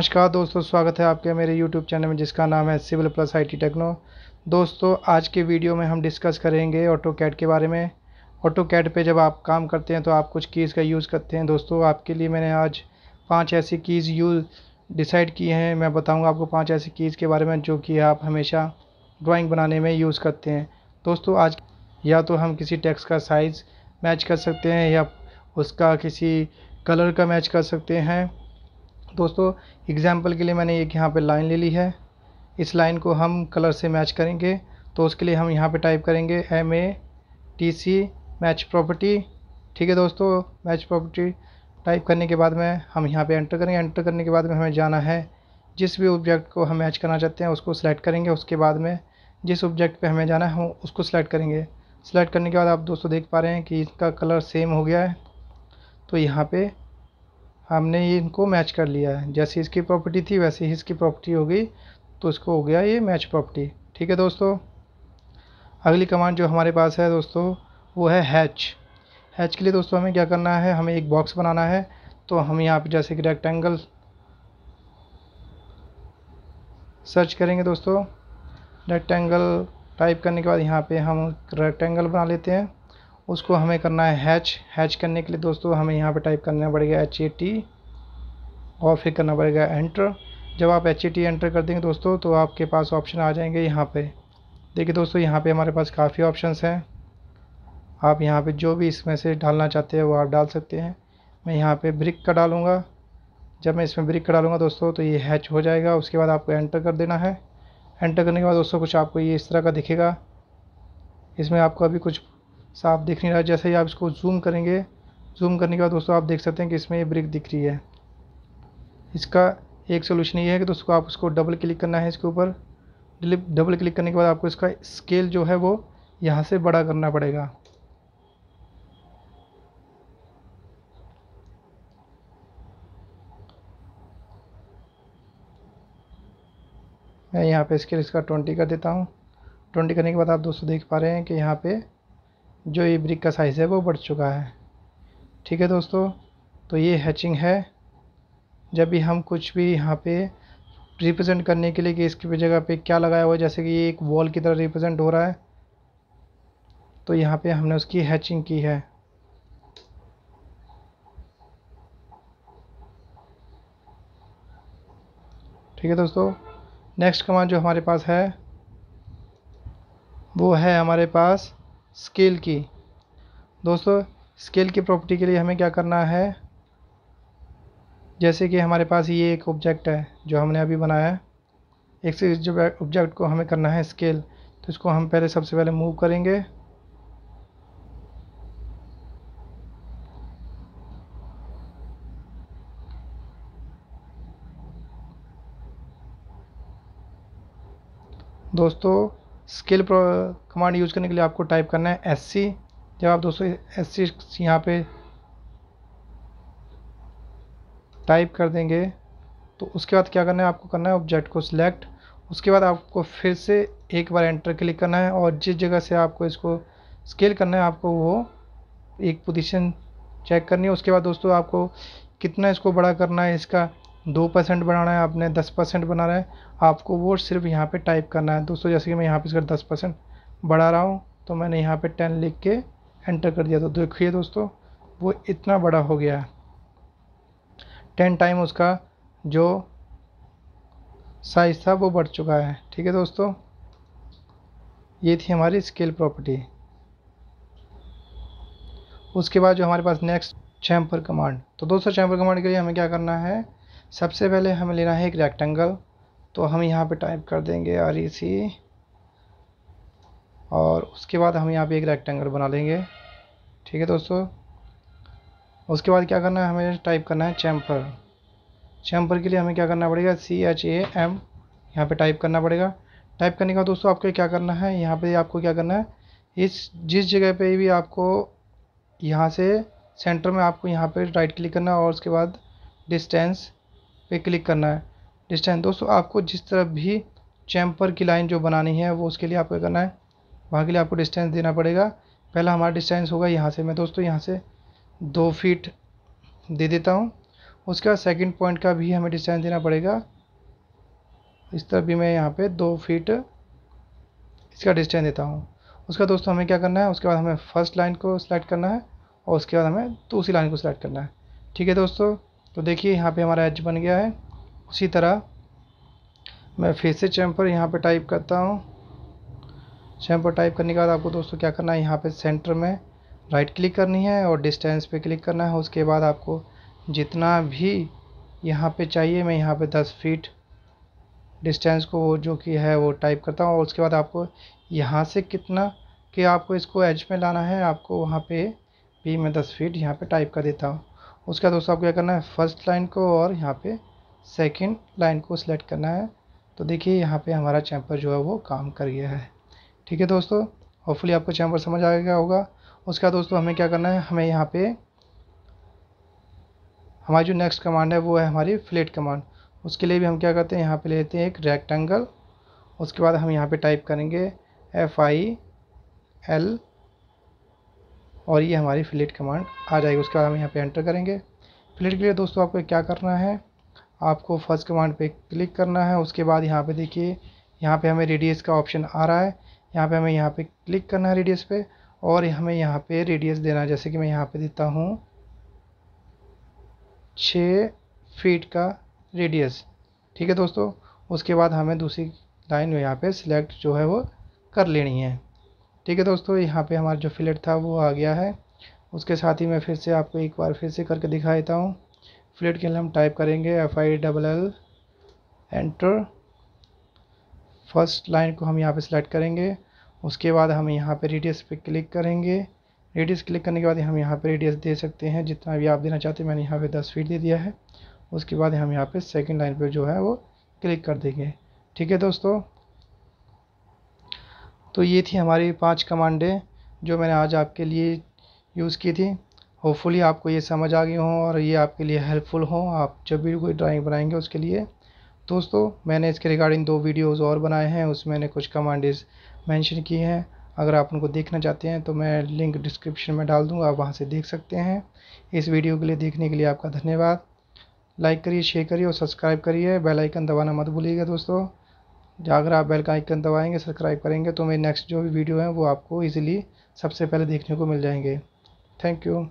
नमस्कार दोस्तों स्वागत है आपके मेरे YouTube चैनल में जिसका नाम है सिविल प्लस टी टेक्नो दोस्तों आज के वीडियो में हम डिस्कस करेंगे ऑटो कैट के बारे में ऑटो कैट पर जब आप काम करते हैं तो आप कुछ कीज़ का यूज़ करते हैं दोस्तों आपके लिए मैंने आज पाँच ऐसी कीज़ यूज डिसाइड की हैं मैं बताऊँगा आपको पाँच ऐसी कीज़ के बारे में जो कि आप हमेशा ड्राइंग बनाने में यूज़ करते हैं दोस्तों आज या तो हम किसी टेक्स का साइज़ मैच कर सकते हैं या उसका किसी कलर का मैच कर सकते हैं दोस्तों एग्जाम्पल के लिए मैंने एक यहाँ पे लाइन ले ली है इस लाइन को हम कलर से मैच करेंगे तो उसके लिए हम यहाँ पे टाइप करेंगे M A T C match property ठीक है दोस्तों मैच प्रॉपर्टी टाइप करने के बाद में हम यहाँ पे एंटर करेंगे एंटर करने के बाद में हमें जाना है जिस भी ऑब्जेक्ट को हम मैच करना चाहते हैं उसको सिलेक्ट करेंगे उसके बाद में जिस ऑब्जेक्ट पे हमें जाना है हम उसको सिलेक्ट करेंगे सिलेक्ट करने के बाद आप दोस्तों देख पा रहे हैं कि इसका कलर सेम हो गया है तो यहाँ पर हमने ये इनको मैच कर लिया है जैसे इसकी प्रॉपर्टी थी वैसे ही इसकी प्रॉपर्टी हो गई तो इसको हो गया ये मैच प्रॉपर्टी ठीक है दोस्तों अगली कमांड जो हमारे पास है दोस्तों वो है हैच हैच के लिए दोस्तों हमें क्या करना है हमें एक बॉक्स बनाना है तो हम यहाँ पर जैसे कि रेक्टेंगल सर्च करेंगे दोस्तों रेक्टेंगल टाइप करने के बाद यहाँ पे हम रेक्टेंगल बना लेते हैं उसको हमें करना है हैच हैच करने के लिए दोस्तों हमें यहाँ पे टाइप करना पड़ेगा एच ए टी और फिर करना पड़ेगा एंटर जब आप एच ए टी एंटर कर देंगे दोस्तों तो आपके पास ऑप्शन आ जाएंगे यहाँ पे देखिए दोस्तों यहाँ पे हमारे पास काफ़ी ऑप्शंस हैं आप यहाँ पे जो भी इसमें से डालना चाहते हैं वो आप डाल सकते हैं मैं यहाँ पर ब्रिक का डालूँगा जब मैं इसमें ब्रिक का डालूँगा दोस्तों तो ये हैच हो जाएगा उसके बाद आपको एंटर कर देना है एंटर करने के बाद दोस्तों कुछ आपको ये इस तरह का दिखेगा इसमें आपको अभी कुछ साफ दिख नहीं रहा जैसे ही आप इसको जूम करेंगे जूम करने के बाद दोस्तों आप देख सकते हैं कि इसमें ये ब्रिक दिख रही है इसका एक सोल्यूशन ये है कि दोस्तों आप उसको डबल क्लिक करना है इसके ऊपर डबल क्लिक करने के बाद आपको इसका स्केल जो है वो यहाँ से बड़ा करना पड़ेगा मैं यहाँ पे स्केल इसका ट्वेंटी कर देता हूँ ट्वेंटी करने के बाद आप दोस्तों देख पा रहे हैं कि यहाँ पे जो ये ब्रिक का साइज़ है वो बढ़ चुका है ठीक है दोस्तों तो ये हैचिंग है जब भी हम कुछ भी यहाँ पे रिप्रेजेंट करने के लिए कि इसकी जगह पे क्या लगाया हुआ है जैसे कि ये एक वॉल की तरह रिप्रेजेंट हो रहा है तो यहाँ पे हमने उसकी हैचिंग की है ठीक है दोस्तों नेक्स्ट कमांड जो हमारे पास है वो है हमारे पास स्केल की दोस्तों स्केल की प्रॉपर्टी के लिए हमें क्या करना है जैसे कि हमारे पास ये एक ऑब्जेक्ट है जो हमने अभी बनाया है एक से जो ऑब्जेक्ट को हमें करना है स्केल तो इसको हम पहले सबसे पहले मूव करेंगे दोस्तों स्केल कमांड यूज़ करने के लिए आपको टाइप करना है एस सी जब आप दोस्तों एस सी यहाँ पर टाइप कर देंगे तो उसके बाद क्या करना है आपको करना है ऑब्जेक्ट को सिलेक्ट उसके बाद आपको फिर से एक बार एंटर क्लिक करना है और जिस जगह से आपको इसको स्केल करना है आपको वो एक पोजीशन चेक करनी है उसके बाद दोस्तों आपको कितना इसको बड़ा करना है इसका दो परसेंट बनाना है आपने दस परसेंट बनाना है आपको वो सिर्फ यहाँ पे टाइप करना है दोस्तों जैसे कि मैं यहाँ पे इसका दस परसेंट बढ़ा रहा हूँ तो मैंने यहाँ पे टेन लिख के एंटर कर दिया तो देखिए दोस्तों वो इतना बड़ा हो गया है टेन टाइम उसका जो साइज़ था वो बढ़ चुका है ठीक है दोस्तों ये थी हमारी स्केल प्रॉपर्टी उसके बाद जो हमारे पास नेक्स्ट चैम्पर कमांड तो दोस्तों चैम्पर कमांड के लिए हमें क्या करना है सबसे पहले हमें लेना है एक रेक्टेंगल तो हम यहाँ पे टाइप कर देंगे आर ई सी और उसके बाद हम यहाँ पे एक रेक्टेंगल बना लेंगे ठीक है दोस्तों उसके बाद क्या करना है हमें टाइप करना है चैम्पर चैम्पर के लिए हमें क्या करना पड़ेगा सी एच ए एम यहाँ पर टाइप करना पड़ेगा टाइप करने का दोस्तों आपको क्या करना है यहाँ पर आपको क्या करना है इस जिस जगह पे भी आपको यहाँ से सेंटर में आपको यहाँ पे राइट क्लिक करना और उसके बाद डिस्टेंस पे क्लिक करना है डिस्टेंस दोस्तों आपको जिस तरफ भी चैम्पर की लाइन जो बनानी है वो उसके लिए आपको करना है वहाँ के लिए आपको डिस्टेंस देना पड़ेगा पहला हमारा डिस्टेंस होगा यहाँ से मैं दोस्तों यहाँ से दो फीट दे देता हूँ उसके बाद सेकेंड पॉइंट का भी हमें डिस्टेंस देना पड़ेगा इस तरफ भी मैं यहाँ पे दो फीट इसका डिस्टेंस देता हूँ उसका दोस्तों हमें क्या करना है उसके बाद हमें फर्स्ट लाइन को सिलेक्ट करना है और उसके बाद हमें दूसरी लाइन को सिलेक्ट करना है ठीक है दोस्तों तो देखिए यहाँ पे हमारा एज बन गया है उसी तरह मैं फिर से चैम्पर यहाँ पे टाइप करता हूँ चैम्पर टाइप करने के बाद आपको दोस्तों क्या करना है यहाँ पे सेंटर में राइट क्लिक करनी है और डिस्टेंस पे क्लिक करना है उसके बाद आपको जितना भी यहाँ पे चाहिए मैं यहाँ पे 10 फीट डिस्टेंस को जो कि है वो टाइप करता हूँ और उसके बाद आपको यहाँ से कितना कि आपको इसको एज में लाना है आपको वहाँ पर भी मैं दस फीट यहाँ पर टाइप कर देता हूँ उसके बाद दोस्तों आपको क्या करना है फर्स्ट लाइन को और यहाँ पे सेकंड लाइन को सिलेक्ट करना है तो देखिए यहाँ पे हमारा चैम्पर जो है वो काम कर गया है ठीक है दोस्तों होपफुली आपको चैम्पर समझ आ गया होगा उसके बाद दोस्तों हमें क्या करना है हमें यहाँ पे हमारी जो नेक्स्ट कमांड है वो है हमारी फ्लेट कमांड उसके लिए भी हम क्या करते हैं यहाँ पर लेते हैं एक रेक्टेंगल उसके बाद हम यहाँ पर टाइप करेंगे एफ आई एल और ये हमारी फ्लेट कमांड आ जाएगी उसके बाद हम यहाँ पे एंटर करेंगे फ्लेट के लिए दोस्तों आपको क्या करना है आपको फर्स्ट कमांड पे क्लिक करना है उसके बाद यहाँ पे देखिए यहाँ पे हमें रेडियस का ऑप्शन आ रहा है यहाँ पे हमें यहाँ पे क्लिक करना है रेडियस पे और हमें यहाँ पे रेडियस देना है जैसे कि मैं यहाँ पे देता हूँ छ फीट का रेडियस ठीक है दोस्तों उसके बाद हमें दूसरी लाइन यहाँ पे सिलेक्ट जो है वो कर लेनी है ठीक है दोस्तों यहाँ पे हमारा जो फ्लेट था वो आ गया है उसके साथ ही मैं फिर से आपको एक बार फिर से करके दिखा देता हूँ फ्लेट के लिए हम टाइप करेंगे F I double L enter first line को हम यहाँ पे सिलेक्ट करेंगे उसके बाद हम यहाँ पे रेडियस पे क्लिक करेंगे रेडियस क्लिक करने के बाद हम यहाँ पे रेडियस दे सकते हैं जितना भी आप देना चाहते हैं मैंने यहाँ पे दस फीट दे दिया है उसके बाद हम यहाँ पे सेकंड लाइन पे जो है वो क्लिक कर देंगे ठीक है दोस्तों तो ये थी हमारी पाँच कमांडें जो मैंने आज आपके लिए यूज़ की थी होपफुली आपको ये समझ आ गई हों और ये आपके लिए हेल्पफुल हों आप जब भी कोई ड्राइंग बनाएंगे उसके लिए दोस्तों मैंने इसके रिगार्डिंग दो वीडियोस और बनाए हैं उसमें मैंने कुछ कमांडेज मेंशन की हैं अगर आप उनको देखना चाहते हैं तो मैं लिंक डिस्क्रिप्शन में डाल दूँगा आप वहाँ से देख सकते हैं इस वीडियो के लिए देखने के लिए आपका धन्यवाद लाइक करिए शेयर करिए और सब्सक्राइब करिए बेल आइकन दबाना मत भूलिएगा दोस्तों जाकर अगर आप बेल का आइकन दबाएंगे सब्सक्राइब करेंगे तो मेरे नेक्स्ट जो भी वीडियो हैं वो आपको ईजिली सबसे पहले देखने को मिल जाएंगे थैंक यू